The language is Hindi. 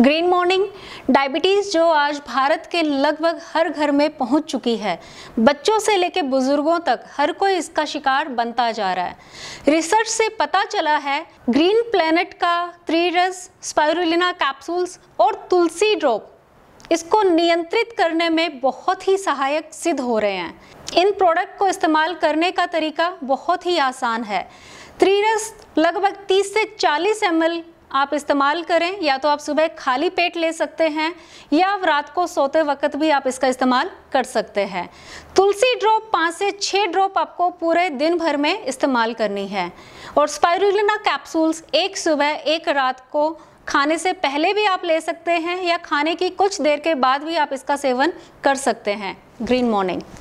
ग्रीन मॉर्निंग डायबिटीज़ जो आज भारत के लगभग हर घर में पहुंच चुकी है बच्चों से लेकर बुजुर्गों तक हर कोई इसका शिकार बनता जा रहा है रिसर्च से पता चला है ग्रीन प्लैनेट का त्रिरस स्पायरुलिना कैप्सूल्स और तुलसी ड्रॉप इसको नियंत्रित करने में बहुत ही सहायक सिद्ध हो रहे हैं इन प्रोडक्ट को इस्तेमाल करने का तरीका बहुत ही आसान है त्रिरस लगभग 30 से 40 एम आप इस्तेमाल करें या तो आप सुबह खाली पेट ले सकते हैं या आप रात को सोते वक्त भी आप इसका इस्तेमाल कर सकते हैं तुलसी ड्रॉप पाँच से छः ड्रॉप आपको पूरे दिन भर में इस्तेमाल करनी है और स्पायरुलिना कैप्सूल्स एक सुबह एक रात को खाने से पहले भी आप ले सकते हैं या खाने की कुछ देर के बाद भी आप इसका सेवन कर सकते हैं ग्रीन मॉर्निंग